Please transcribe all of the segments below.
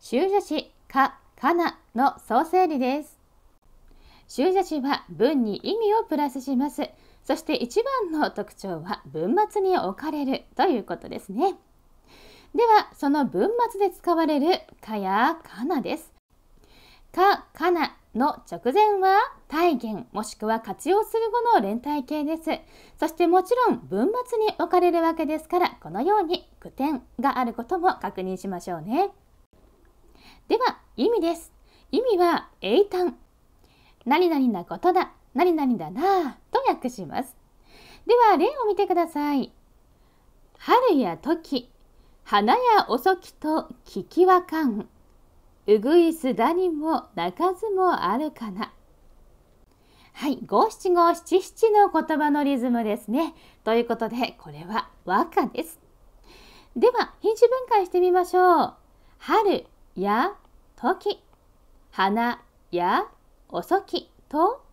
修者詞か、かなの総整理です。修者詞は文に意味をプラスします。そして一番の特徴は文末に置かれるということですね。では、その文末で使われるかやかなです。か、かなの直前は体現もしくは活用する語の連体形です。そしてもちろん文末に置かれるわけですから、このように句点があることも確認しましょうね。では意味です。意味は英単。何々なことだ、何々だなと訳します。では例を見てください。春や時、花や遅きと聞きわかん。うぐいすだにも鳴かずもあるかな。はい、五七五七七の言葉のリズムですね。ということで、これは和歌です。では、品種分解してみましょう。春、や時花や遅きと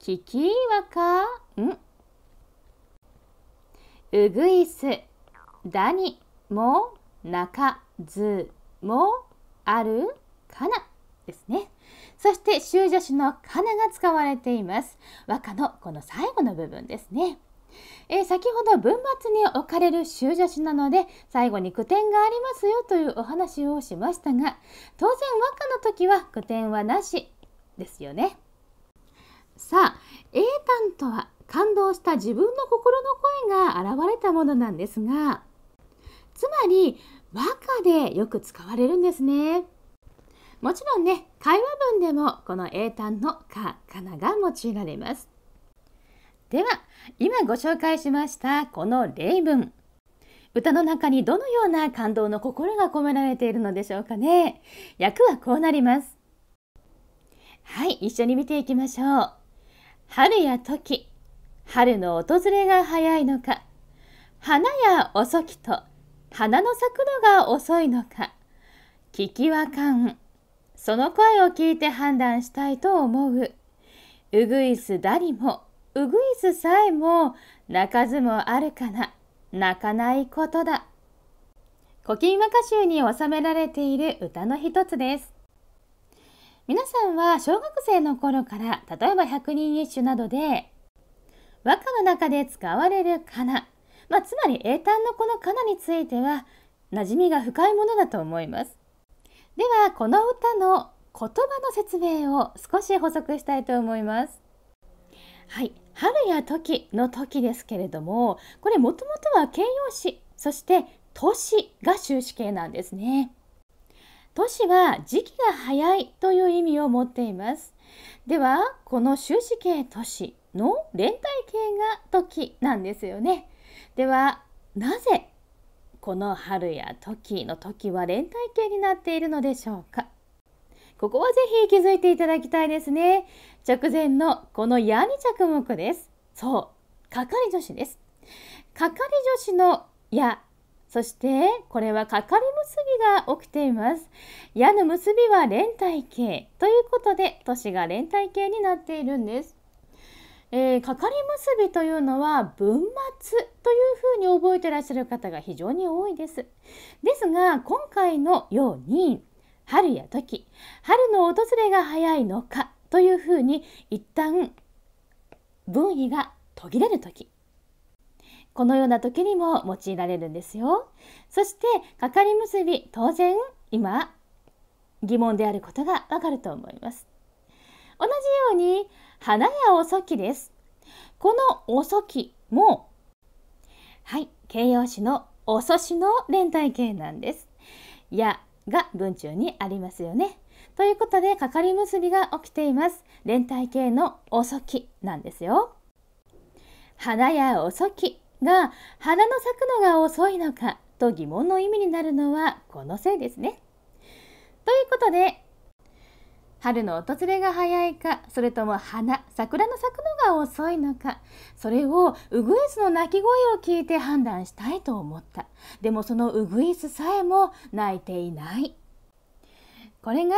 聞きわかんうぐいすだにもなかずもあるかなですねそして終助詞のかなが使われています和歌のこの最後の部分ですねえー、先ほど文末に置かれる修助詞なので最後に句点がありますよというお話をしましたが当然和歌の時は句点はなしですよね。さあ英単とは感動した自分の心の声が現れたものなんですがつまり和歌でよく使われるんですね。もちろんね会話文でもこの英単の「か」「かな」が用いられます。では今ご紹介しましたこの例文歌の中にどのような感動の心が込められているのでしょうかね訳はこうなりますはい一緒に見ていきましょう春や時春の訪れが早いのか花や遅きと花の咲くのが遅いのか聞きわかんその声を聞いて判断したいと思ううぐいすだりもうぐいすさえも泣かずもあるかな泣かないことだ古今和歌集に収められている歌の一つです皆さんは小学生の頃から例えば百人一首などで和歌の中で使われるかな、まあ、つまり英単のこのかなについては馴染みが深いものだと思いますではこの歌の言葉の説明を少し補足したいと思いますはい春や時の時ですけれどもこれもともとは形容詞そして都市が終止形なんですね都市は時期が早いという意味を持っていますではこの終止形都市の連帯形が時なんですよねではなぜこの春や時の時は連帯形になっているのでしょうかここはぜひ気づいていただきたいですね。直前のこの矢に着目です。そう、係助詞です。係助詞の矢、そしてこれは係結びが起きています。矢の結びは連帯形ということで、都市が連帯形になっているんです。えー、かかり結びというのは文末というふうに覚えてらっしゃる方が非常に多いです。ですが今回のように春や時春の訪れが早いのかというふうに一旦分意が途切れる時このような時にも用いられるんですよ。そしてかかり結び当然今疑問であることがわかると思います。同じように花や遅きです。この遅きもはい形容詞の遅しの連帯形なんです。やが文中にありますよね。ということで、かかり結びが起きています。連帯形の遅きなんですよ。花や遅きが花の咲くのが遅いのかと疑問の意味になるのはこのせいですね。ということで、春の訪れが早いかそれとも花桜の咲くのが遅いのかそれをウグイスの鳴き声を聞いて判断したいと思ったでもそのウグイスさえも泣いていないこれが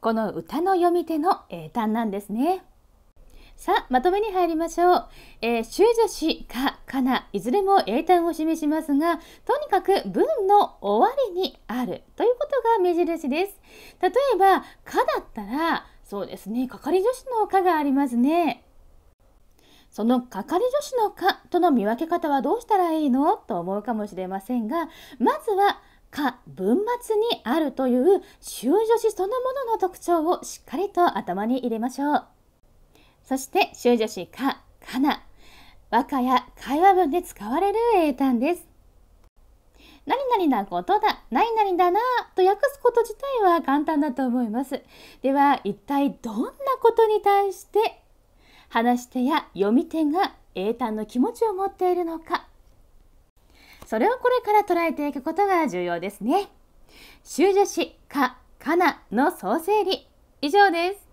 この歌の読み手の英単なんですね。さあ、まとめに入りましょう。えー、修助詞か、かな、いずれも英単を示しますが、とにかく文の終わりにあるということが目印です。例えば、かだったら、そうですね、係助詞のかがありますね。その係助詞のかとの見分け方はどうしたらいいのと思うかもしれませんが、まずは、か文末にあるという修助詞そのものの特徴をしっかりと頭に入れましょう。そして修助詞か、かな。和歌や会話文で使われる英単です。何々なことだ、何々だなと訳すこと自体は簡単だと思います。では、一体どんなことに対して話し手や読み手が英単の気持ちを持っているのか。それをこれから捉えていくことが重要ですね。修助詞か、かなの総整理。以上です。